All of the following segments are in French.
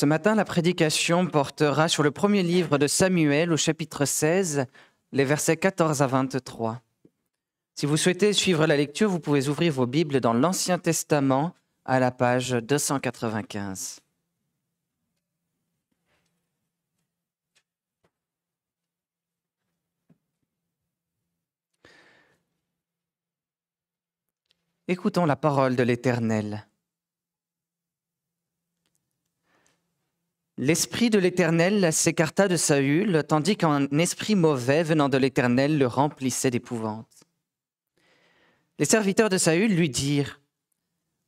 Ce matin, la prédication portera sur le premier livre de Samuel au chapitre 16, les versets 14 à 23. Si vous souhaitez suivre la lecture, vous pouvez ouvrir vos Bibles dans l'Ancien Testament à la page 295. Écoutons la parole de l'Éternel. L'esprit de l'Éternel s'écarta de Saül, tandis qu'un esprit mauvais venant de l'Éternel le remplissait d'épouvante. Les serviteurs de Saül lui dirent,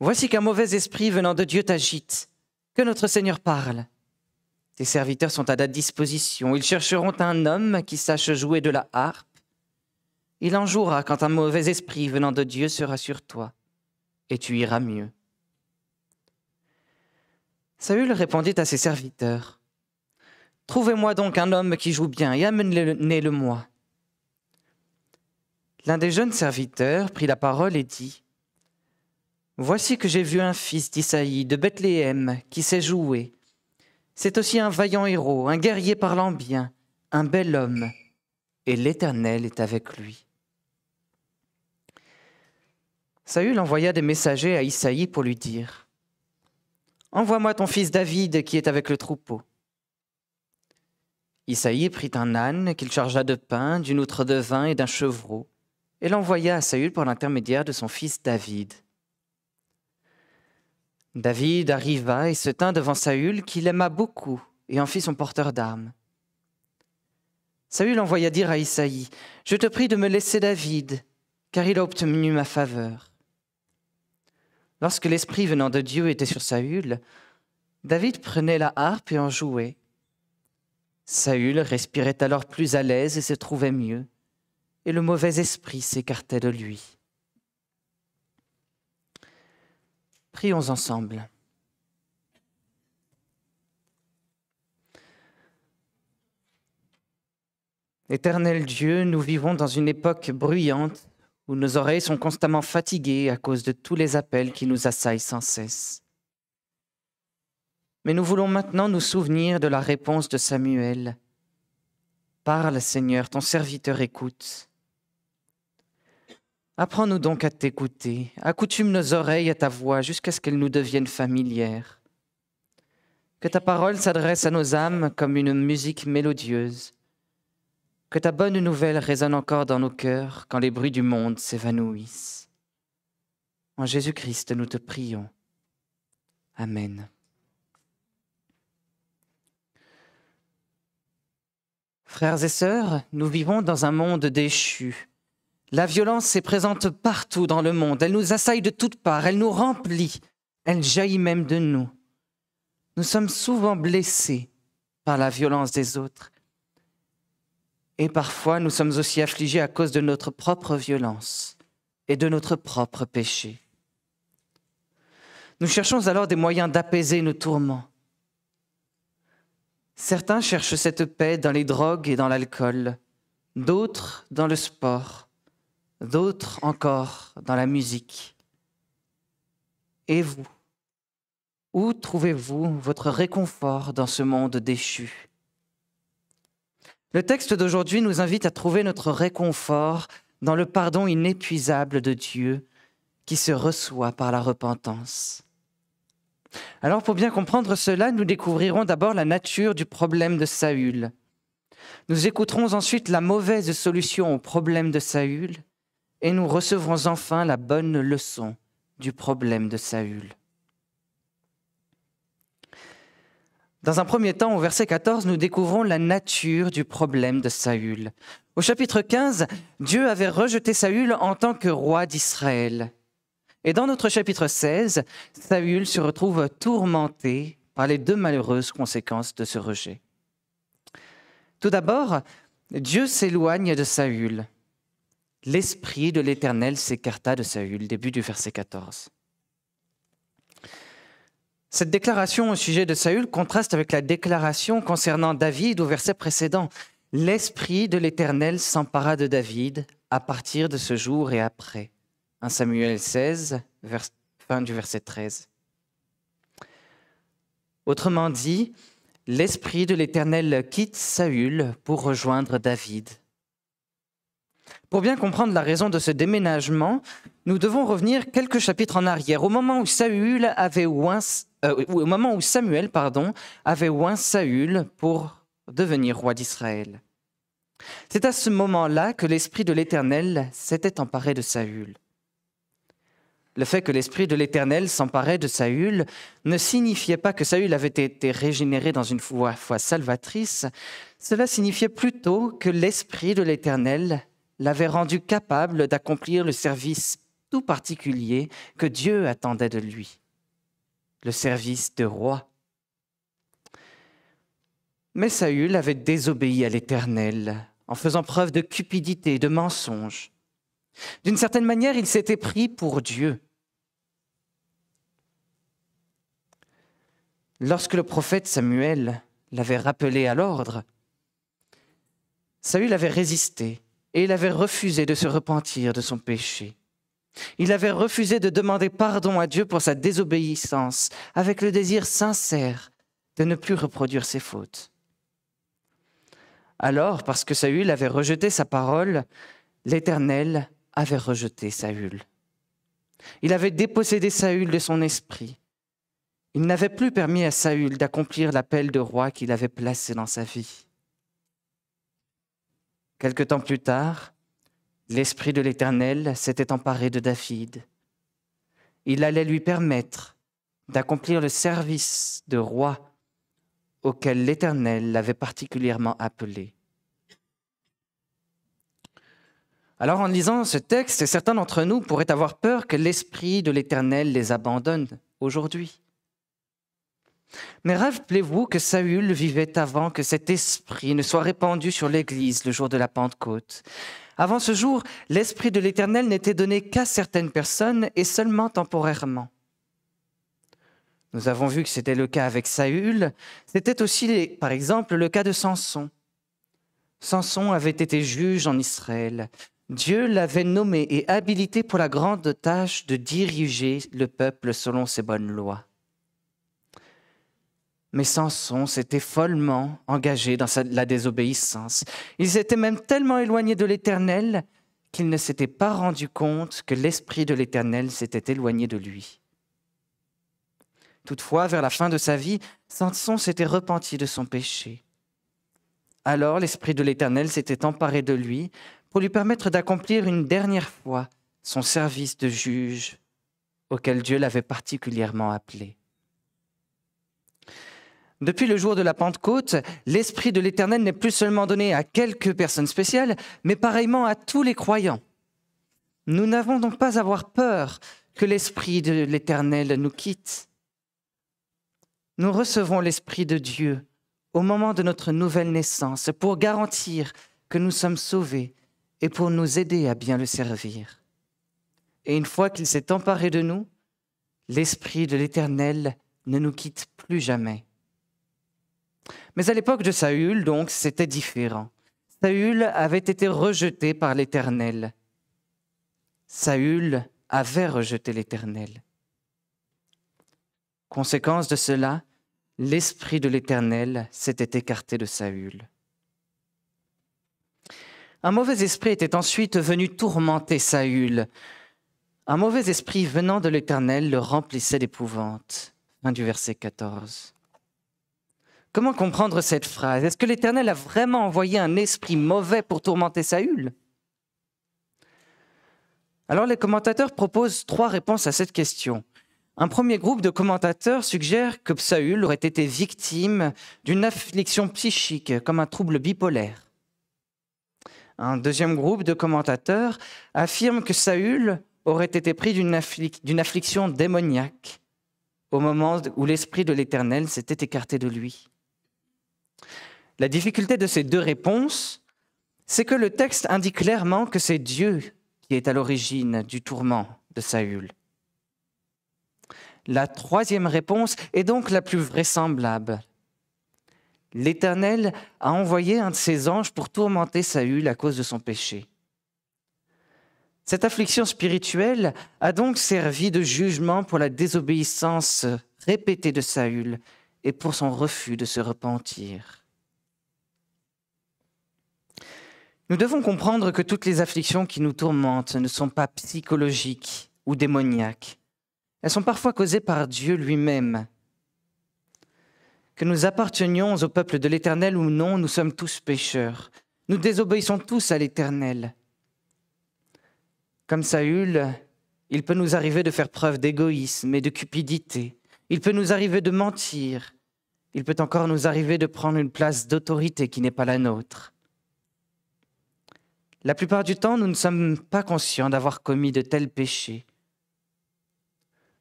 Voici qu'un mauvais esprit venant de Dieu t'agite, que notre Seigneur parle. Tes serviteurs sont à ta disposition, ils chercheront un homme qui sache jouer de la harpe. Il en jouera quand un mauvais esprit venant de Dieu sera sur toi, et tu iras mieux. Saül répondit à ses serviteurs. Trouvez-moi donc un homme qui joue bien et amenez-le-moi. L'un des jeunes serviteurs prit la parole et dit Voici que j'ai vu un fils d'Isaïe de Bethléem qui sait jouer. C'est aussi un vaillant héros, un guerrier parlant bien, un bel homme, et l'Éternel est avec lui. Saül envoya des messagers à Isaïe pour lui dire Envoie-moi ton fils David qui est avec le troupeau. Isaïe prit un âne qu'il chargea de pain, d'une outre de vin et d'un chevreau, et l'envoya à Saül par l'intermédiaire de son fils David. David arriva et se tint devant Saül, qui l'aima beaucoup, et en fit son porteur d'armes. Saül envoya dire à Isaïe, Je te prie de me laisser David, car il a obtenu ma faveur. Lorsque l'Esprit venant de Dieu était sur Saül, David prenait la harpe et en jouait. Saül respirait alors plus à l'aise et se trouvait mieux, et le mauvais esprit s'écartait de lui. Prions ensemble. Éternel Dieu, nous vivons dans une époque bruyante où nos oreilles sont constamment fatiguées à cause de tous les appels qui nous assaillent sans cesse. Mais nous voulons maintenant nous souvenir de la réponse de Samuel. Parle, Seigneur, ton serviteur écoute. Apprends-nous donc à t'écouter, accoutume nos oreilles à ta voix jusqu'à ce qu'elles nous deviennent familières. Que ta parole s'adresse à nos âmes comme une musique mélodieuse que ta bonne nouvelle résonne encore dans nos cœurs quand les bruits du monde s'évanouissent. En Jésus-Christ, nous te prions. Amen. Frères et sœurs, nous vivons dans un monde déchu. La violence est présente partout dans le monde, elle nous assaille de toutes parts, elle nous remplit, elle jaillit même de nous. Nous sommes souvent blessés par la violence des autres et parfois, nous sommes aussi affligés à cause de notre propre violence et de notre propre péché. Nous cherchons alors des moyens d'apaiser nos tourments. Certains cherchent cette paix dans les drogues et dans l'alcool, d'autres dans le sport, d'autres encore dans la musique. Et vous Où trouvez-vous votre réconfort dans ce monde déchu le texte d'aujourd'hui nous invite à trouver notre réconfort dans le pardon inépuisable de Dieu qui se reçoit par la repentance. Alors pour bien comprendre cela, nous découvrirons d'abord la nature du problème de Saül. Nous écouterons ensuite la mauvaise solution au problème de Saül et nous recevrons enfin la bonne leçon du problème de Saül. Dans un premier temps, au verset 14, nous découvrons la nature du problème de Saül. Au chapitre 15, Dieu avait rejeté Saül en tant que roi d'Israël. Et dans notre chapitre 16, Saül se retrouve tourmenté par les deux malheureuses conséquences de ce rejet. Tout d'abord, Dieu s'éloigne de Saül. L'Esprit de l'Éternel s'écarta de Saül, début du verset 14. Cette déclaration au sujet de Saül contraste avec la déclaration concernant David au verset précédent. L'Esprit de l'Éternel s'empara de David à partir de ce jour et après. 1 Samuel 16, fin du verset 13. Autrement dit, l'Esprit de l'Éternel quitte Saül pour rejoindre David. Pour bien comprendre la raison de ce déménagement, nous devons revenir quelques chapitres en arrière, au moment où Saül avait oint euh, au moment où Samuel pardon, avait oint Saül pour devenir roi d'Israël. C'est à ce moment-là que l'Esprit de l'Éternel s'était emparé de Saül. Le fait que l'Esprit de l'Éternel s'emparait de Saül ne signifiait pas que Saül avait été régénéré dans une foi salvatrice, cela signifiait plutôt que l'Esprit de l'Éternel l'avait rendu capable d'accomplir le service tout particulier que Dieu attendait de lui le service de roi. Mais Saül avait désobéi à l'Éternel en faisant preuve de cupidité, de mensonge. D'une certaine manière, il s'était pris pour Dieu. Lorsque le prophète Samuel l'avait rappelé à l'ordre, Saül avait résisté et il avait refusé de se repentir de son péché. Il avait refusé de demander pardon à Dieu pour sa désobéissance, avec le désir sincère de ne plus reproduire ses fautes. Alors, parce que Saül avait rejeté sa parole, l'Éternel avait rejeté Saül. Il avait dépossédé Saül de son esprit. Il n'avait plus permis à Saül d'accomplir l'appel de roi qu'il avait placé dans sa vie. Quelque temps plus tard, L'Esprit de l'Éternel s'était emparé de David. Il allait lui permettre d'accomplir le service de roi auquel l'Éternel l'avait particulièrement appelé. Alors en lisant ce texte, certains d'entre nous pourraient avoir peur que l'Esprit de l'Éternel les abandonne aujourd'hui. Mais rappelez-vous que Saül vivait avant que cet esprit ne soit répandu sur l'Église le jour de la Pentecôte. Avant ce jour, l'esprit de l'Éternel n'était donné qu'à certaines personnes et seulement temporairement. Nous avons vu que c'était le cas avec Saül, c'était aussi par exemple le cas de Samson. Samson avait été juge en Israël. Dieu l'avait nommé et habilité pour la grande tâche de diriger le peuple selon ses bonnes lois. Mais Samson s'était follement engagé dans la désobéissance. Il s'était même tellement éloigné de l'Éternel qu'il ne s'était pas rendu compte que l'Esprit de l'Éternel s'était éloigné de lui. Toutefois, vers la fin de sa vie, Samson s'était repenti de son péché. Alors l'Esprit de l'Éternel s'était emparé de lui pour lui permettre d'accomplir une dernière fois son service de juge auquel Dieu l'avait particulièrement appelé. Depuis le jour de la Pentecôte, l'Esprit de l'Éternel n'est plus seulement donné à quelques personnes spéciales, mais pareillement à tous les croyants. Nous n'avons donc pas à avoir peur que l'Esprit de l'Éternel nous quitte. Nous recevons l'Esprit de Dieu au moment de notre nouvelle naissance pour garantir que nous sommes sauvés et pour nous aider à bien le servir. Et une fois qu'il s'est emparé de nous, l'Esprit de l'Éternel ne nous quitte plus jamais. Mais à l'époque de Saül, donc, c'était différent. Saül avait été rejeté par l'Éternel. Saül avait rejeté l'Éternel. Conséquence de cela, l'Esprit de l'Éternel s'était écarté de Saül. Un mauvais esprit était ensuite venu tourmenter Saül. Un mauvais esprit venant de l'Éternel le remplissait d'épouvante. Fin du verset 14. Comment comprendre cette phrase Est-ce que l'Éternel a vraiment envoyé un esprit mauvais pour tourmenter Saül Alors les commentateurs proposent trois réponses à cette question. Un premier groupe de commentateurs suggère que Saül aurait été victime d'une affliction psychique, comme un trouble bipolaire. Un deuxième groupe de commentateurs affirme que Saül aurait été pris d'une affliction démoniaque au moment où l'Esprit de l'Éternel s'était écarté de lui. La difficulté de ces deux réponses, c'est que le texte indique clairement que c'est Dieu qui est à l'origine du tourment de Saül. La troisième réponse est donc la plus vraisemblable. L'Éternel a envoyé un de ses anges pour tourmenter Saül à cause de son péché. Cette affliction spirituelle a donc servi de jugement pour la désobéissance répétée de Saül et pour son refus de se repentir. Nous devons comprendre que toutes les afflictions qui nous tourmentent ne sont pas psychologiques ou démoniaques. Elles sont parfois causées par Dieu lui-même. Que nous appartenions au peuple de l'Éternel ou non, nous sommes tous pécheurs. Nous désobéissons tous à l'Éternel. Comme Saül, il peut nous arriver de faire preuve d'égoïsme et de cupidité. Il peut nous arriver de mentir. Il peut encore nous arriver de prendre une place d'autorité qui n'est pas la nôtre. La plupart du temps, nous ne sommes pas conscients d'avoir commis de tels péchés.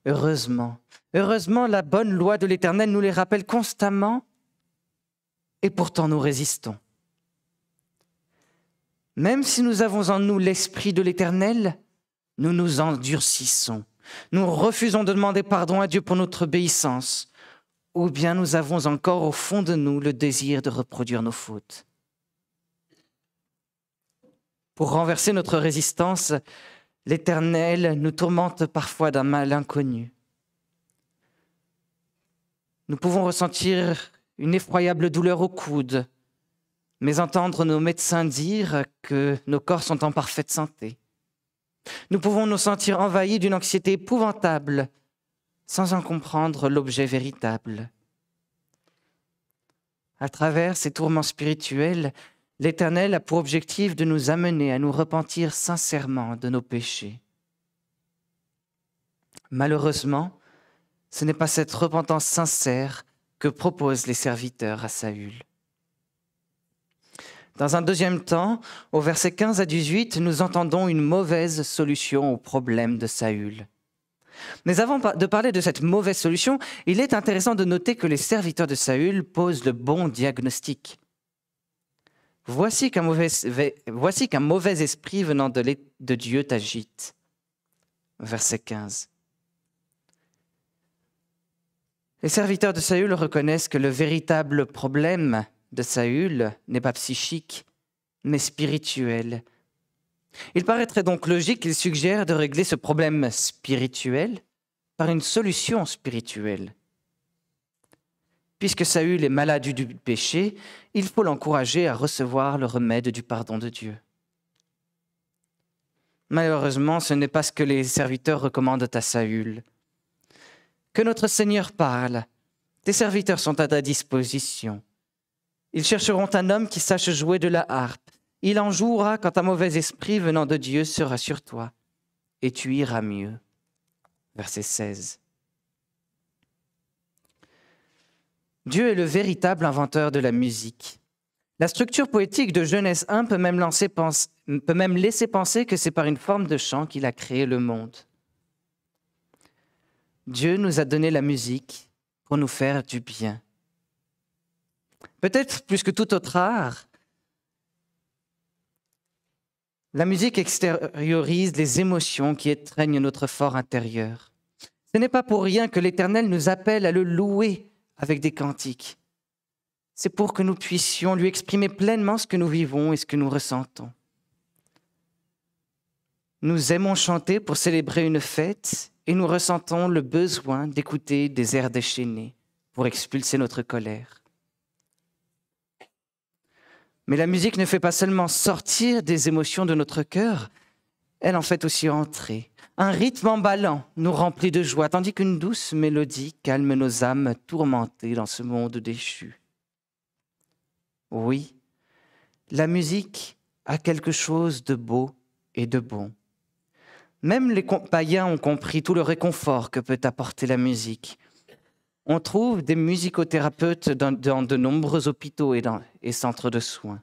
Heureusement, heureusement, la bonne loi de l'Éternel nous les rappelle constamment, et pourtant nous résistons. Même si nous avons en nous l'Esprit de l'Éternel, nous nous endurcissons. Nous refusons de demander pardon à Dieu pour notre obéissance, ou bien nous avons encore au fond de nous le désir de reproduire nos fautes. Pour renverser notre résistance, l'Éternel nous tourmente parfois d'un mal inconnu. Nous pouvons ressentir une effroyable douleur au coude, mais entendre nos médecins dire que nos corps sont en parfaite santé. Nous pouvons nous sentir envahis d'une anxiété épouvantable sans en comprendre l'objet véritable. À travers ces tourments spirituels, L'Éternel a pour objectif de nous amener à nous repentir sincèrement de nos péchés. Malheureusement, ce n'est pas cette repentance sincère que proposent les serviteurs à Saül. Dans un deuxième temps, au verset 15 à 18, nous entendons une mauvaise solution au problème de Saül. Mais avant de parler de cette mauvaise solution, il est intéressant de noter que les serviteurs de Saül posent le bon diagnostic. Voici qu'un mauvais, esprit venant de, de Dieu t'agite. Verset 15. Les serviteurs de Saül reconnaissent que le véritable problème de Saül n'est pas psychique, mais spirituel. Il paraîtrait donc logique qu'il suggère de régler ce problème spirituel par une solution spirituelle. Puisque Saül est malade du péché, il faut l'encourager à recevoir le remède du pardon de Dieu. Malheureusement, ce n'est pas ce que les serviteurs recommandent à Saül. Que notre Seigneur parle. Tes serviteurs sont à ta disposition. Ils chercheront un homme qui sache jouer de la harpe. Il en jouera quand un mauvais esprit venant de Dieu sera sur toi, et tu iras mieux. Verset 16. Dieu est le véritable inventeur de la musique. La structure poétique de Genèse 1 peut même, laisser penser que c'est par une forme de chant qu'il a créé le monde. Dieu nous a donné la musique pour nous faire du bien. Peut-être plus que tout autre art, la musique extériorise les émotions qui étreignent notre fort intérieur. Ce n'est pas pour rien que l'Éternel nous appelle à le louer avec des cantiques. C'est pour que nous puissions lui exprimer pleinement ce que nous vivons et ce que nous ressentons. Nous aimons chanter pour célébrer une fête et nous ressentons le besoin d'écouter des airs déchaînés pour expulser notre colère. Mais la musique ne fait pas seulement sortir des émotions de notre cœur, elle en fait aussi entrer. Un rythme emballant nous remplit de joie, tandis qu'une douce mélodie calme nos âmes tourmentées dans ce monde déchu. Oui, la musique a quelque chose de beau et de bon. Même les païens ont compris tout le réconfort que peut apporter la musique. On trouve des musicothérapeutes dans, de nombreux hôpitaux et centres de soins.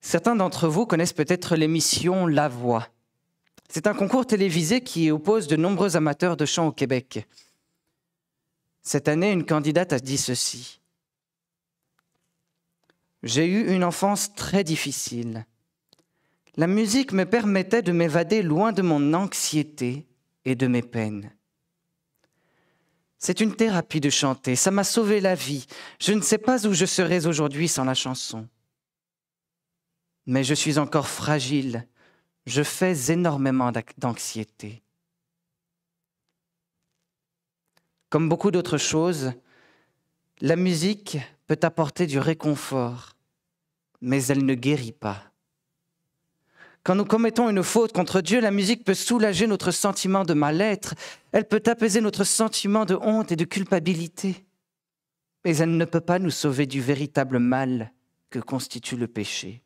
Certains d'entre vous connaissent peut-être l'émission La Voix. C'est un concours télévisé qui oppose de nombreux amateurs de chant au Québec. Cette année, une candidate a dit ceci. J'ai eu une enfance très difficile. La musique me permettait de m'évader loin de mon anxiété et de mes peines. C'est une thérapie de chanter, ça m'a sauvé la vie. Je ne sais pas où je serais aujourd'hui sans la chanson mais je suis encore fragile, je fais énormément d'anxiété. Comme beaucoup d'autres choses, la musique peut apporter du réconfort, mais elle ne guérit pas. Quand nous commettons une faute contre Dieu, la musique peut soulager notre sentiment de mal-être, elle peut apaiser notre sentiment de honte et de culpabilité, mais elle ne peut pas nous sauver du véritable mal que constitue le péché.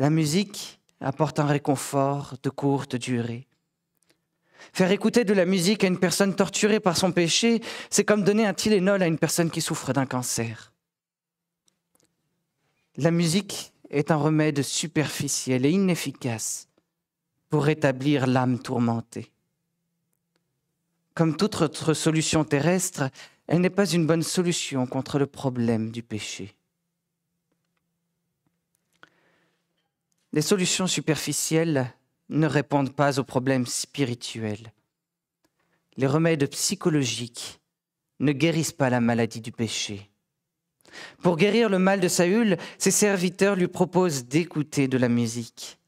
La musique apporte un réconfort de courte durée. Faire écouter de la musique à une personne torturée par son péché, c'est comme donner un Tylenol à une personne qui souffre d'un cancer. La musique est un remède superficiel et inefficace pour rétablir l'âme tourmentée. Comme toute autre solution terrestre, elle n'est pas une bonne solution contre le problème du péché. Les solutions superficielles ne répondent pas aux problèmes spirituels. Les remèdes psychologiques ne guérissent pas la maladie du péché. Pour guérir le mal de Saül, ses serviteurs lui proposent d'écouter de la musique.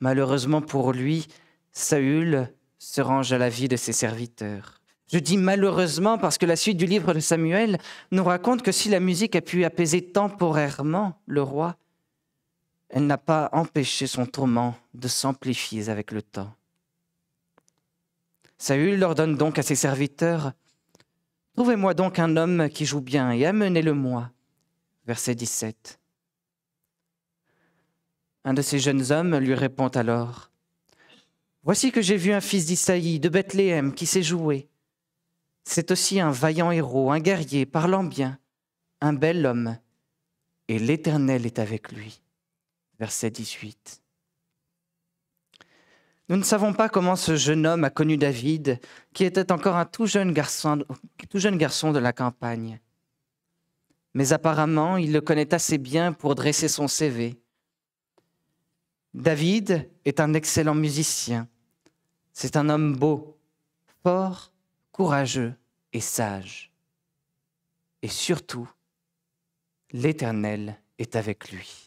Malheureusement pour lui, Saül se range à la vie de ses serviteurs. Je dis malheureusement parce que la suite du livre de Samuel nous raconte que si la musique a pu apaiser temporairement le roi, elle n'a pas empêché son tourment de s'amplifier avec le temps. Saül ordonne donc à ses serviteurs Trouvez-moi donc un homme qui joue bien et amenez-le-moi. Verset 17. Un de ces jeunes hommes lui répond alors Voici que j'ai vu un fils d'Isaïe de Bethléem qui s'est joué. C'est aussi un vaillant héros, un guerrier, parlant bien, un bel homme, et l'Éternel est avec lui verset 18. Nous ne savons pas comment ce jeune homme a connu David, qui était encore un tout jeune garçon, tout jeune garçon de la campagne. Mais apparemment, il le connaît assez bien pour dresser son CV. David est un excellent musicien. C'est un homme beau, fort, courageux et sage. Et surtout, l'Éternel est avec lui.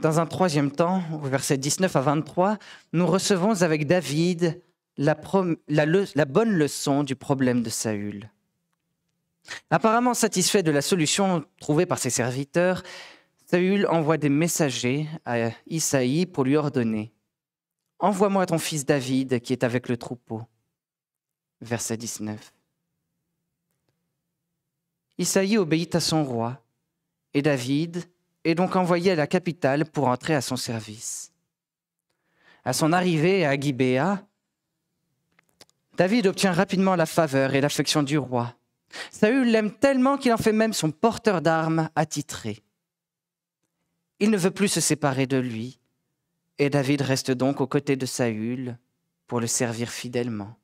Dans un troisième temps, au verset 19 à 23, nous recevons avec David la, bonne leçon du problème de Saül. Apparemment satisfait de la solution trouvée par ses serviteurs, Saül envoie des messagers à Isaïe pour lui ordonner Envoie-moi ton fils David qui est avec le troupeau. Verset 19. Isaïe obéit à son roi, et David, et donc envoyé à la capitale pour entrer à son service. À son arrivée à Gibéa, David obtient rapidement la faveur et l'affection du roi. Saül l'aime tellement qu'il en fait même son porteur d'armes attitré. Il ne veut plus se séparer de lui, et David reste donc aux côtés de Saül pour le servir fidèlement.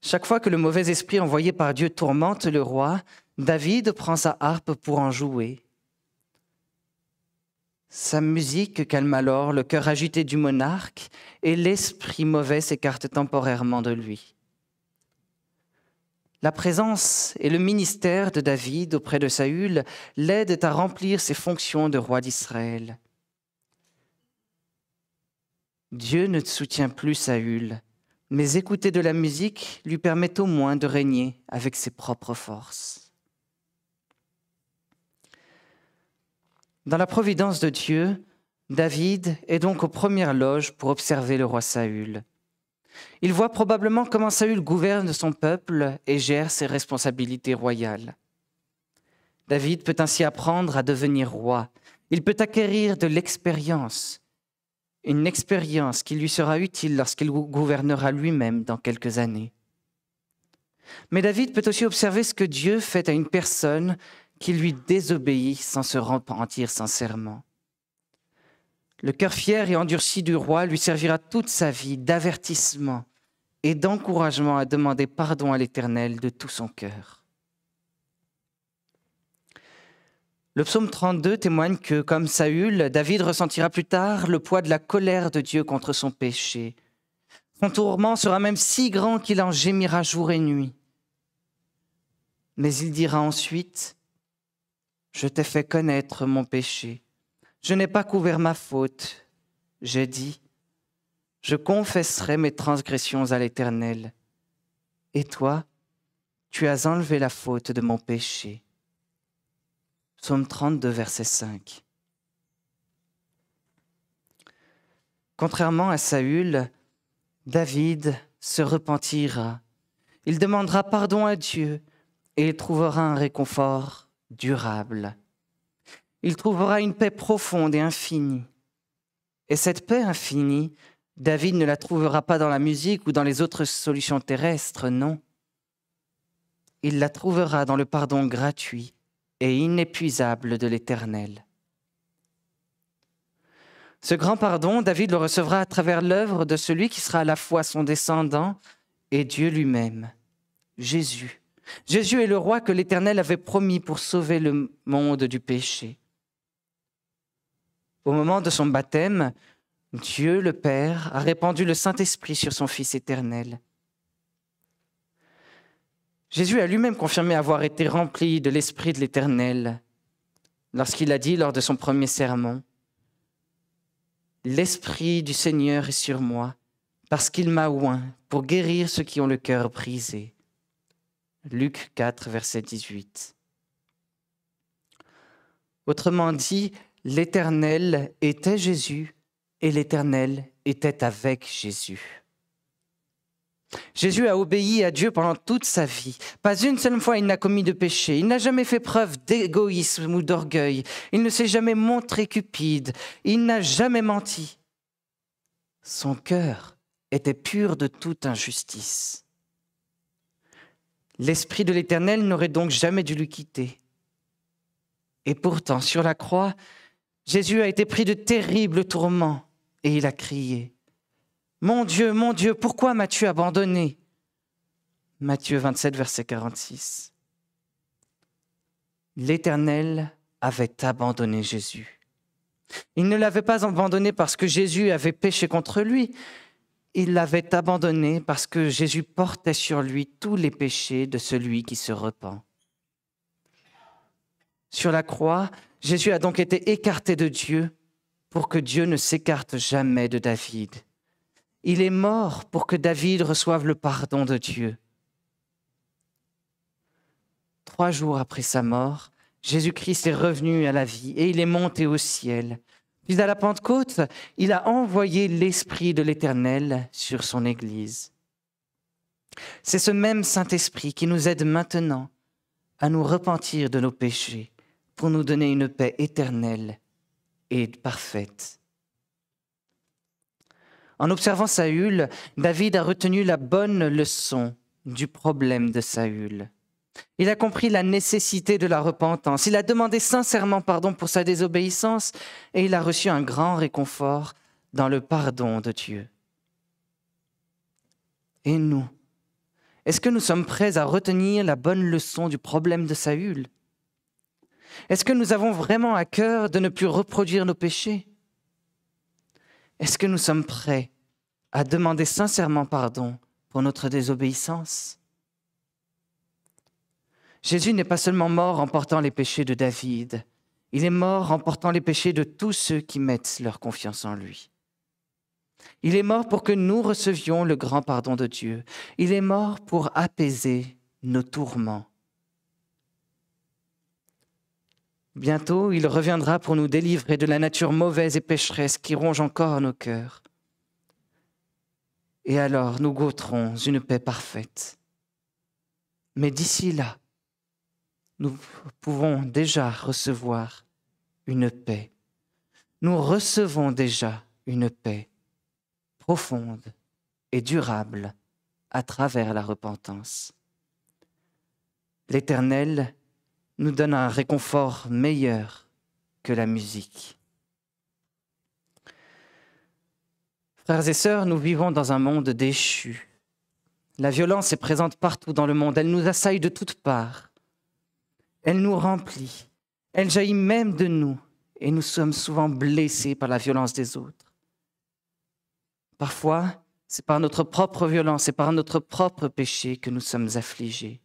Chaque fois que le mauvais esprit envoyé par Dieu tourmente le roi, David prend sa harpe pour en jouer. Sa musique calme alors le cœur agité du monarque et l'esprit mauvais s'écarte temporairement de lui. La présence et le ministère de David auprès de Saül l'aident à remplir ses fonctions de roi d'Israël. Dieu ne soutient plus Saül, mais écouter de la musique lui permet au moins de régner avec ses propres forces. Dans la providence de Dieu, David est donc aux premières loges pour observer le roi Saül. Il voit probablement comment Saül gouverne son peuple et gère ses responsabilités royales. David peut ainsi apprendre à devenir roi. Il peut acquérir de l'expérience, une expérience qui lui sera utile lorsqu'il gouvernera lui-même dans quelques années. Mais David peut aussi observer ce que Dieu fait à une personne qui lui désobéit sans se repentir sincèrement. Le cœur fier et endurci du roi lui servira toute sa vie d'avertissement et d'encouragement à demander pardon à l'Éternel de tout son cœur. Le psaume 32 témoigne que, comme Saül, David ressentira plus tard le poids de la colère de Dieu contre son péché. Son tourment sera même si grand qu'il en gémira jour et nuit. Mais il dira ensuite, je t'ai fait connaître mon péché. Je n'ai pas couvert ma faute. J'ai dit, je confesserai mes transgressions à l'Éternel. Et toi, tu as enlevé la faute de mon péché. Psaume 32, verset 5. Contrairement à Saül, David se repentira. Il demandera pardon à Dieu et il trouvera un réconfort durable. Il trouvera une paix profonde et infinie. Et cette paix infinie, David ne la trouvera pas dans la musique ou dans les autres solutions terrestres, non. Il la trouvera dans le pardon gratuit et inépuisable de l'Éternel. Ce grand pardon, David le recevra à travers l'œuvre de celui qui sera à la fois son descendant et Dieu lui-même, Jésus. Jésus est le roi que l'Éternel avait promis pour sauver le monde du péché. Au moment de son baptême, Dieu le Père a répandu le Saint-Esprit sur son Fils éternel. Jésus a lui-même confirmé avoir été rempli de l'Esprit de l'Éternel lorsqu'il a dit lors de son premier sermon, L'Esprit du Seigneur est sur moi, parce qu'il m'a oint pour guérir ceux qui ont le cœur brisé Luc 4, verset 18. Autrement dit, l'Éternel était Jésus et l'Éternel était avec Jésus. Jésus a obéi à Dieu pendant toute sa vie. Pas une seule fois il n'a commis de péché. Il n'a jamais fait preuve d'égoïsme ou d'orgueil. Il ne s'est jamais montré cupide. Il n'a jamais menti. Son cœur était pur de toute injustice. L'Esprit de l'Éternel n'aurait donc jamais dû lui quitter. Et pourtant, sur la croix, Jésus a été pris de terribles tourments et il a crié. Mon Dieu, mon Dieu, pourquoi m'as-tu abandonné Matthieu 27, verset 46. L'Éternel avait abandonné Jésus. Il ne l'avait pas abandonné parce que Jésus avait péché contre lui, il l'avait abandonné parce que Jésus portait sur lui tous les péchés de celui qui se repent. Sur la croix, Jésus a donc été écarté de Dieu pour que Dieu ne s'écarte jamais de David. Il est mort pour que David reçoive le pardon de Dieu. Trois jours après sa mort, Jésus-Christ est revenu à la vie et il est monté au ciel. Puis à la Pentecôte, il a envoyé l'Esprit de l'Éternel sur son Église. C'est ce même Saint-Esprit qui nous aide maintenant à nous repentir de nos péchés pour nous donner une paix éternelle et parfaite. En observant Saül, David a retenu la bonne leçon du problème de Saül. Il a compris la nécessité de la repentance. Il a demandé sincèrement pardon pour sa désobéissance et il a reçu un grand réconfort dans le pardon de Dieu. Et nous Est-ce que nous sommes prêts à retenir la bonne leçon du problème de Saül Est-ce que nous avons vraiment à cœur de ne plus reproduire nos péchés Est-ce que nous sommes prêts à demander sincèrement pardon pour notre désobéissance Jésus n'est pas seulement mort en portant les péchés de David, il est mort en portant les péchés de tous ceux qui mettent leur confiance en lui. Il est mort pour que nous recevions le grand pardon de Dieu. Il est mort pour apaiser nos tourments. Bientôt, il reviendra pour nous délivrer de la nature mauvaise et pécheresse qui ronge encore nos cœurs. Et alors, nous goûterons une paix parfaite. Mais d'ici là, nous pouvons déjà recevoir une paix. Nous recevons déjà une paix profonde et durable à travers la repentance. L'Éternel nous donne un réconfort meilleur que la musique. Frères et sœurs, nous vivons dans un monde déchu. La violence est présente partout dans le monde, elle nous assaille de toutes parts. Elle nous remplit. Elle jaillit même de nous. Et nous sommes souvent blessés par la violence des autres. Parfois, c'est par notre propre violence et par notre propre péché que nous sommes affligés.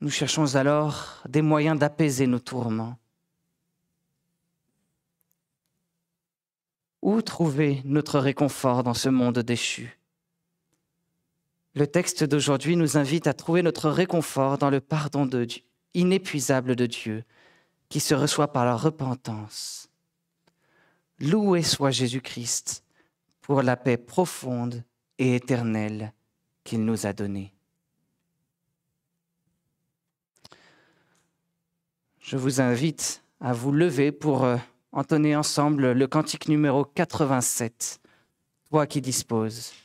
Nous cherchons alors des moyens d'apaiser nos tourments. Où trouver notre réconfort dans ce monde déchu le texte d'aujourd'hui nous invite à trouver notre réconfort dans le pardon de Dieu, inépuisable de Dieu, qui se reçoit par la repentance. Loué soit Jésus-Christ pour la paix profonde et éternelle qu'il nous a donnée. Je vous invite à vous lever pour euh, entonner ensemble le cantique numéro 87, toi qui disposes.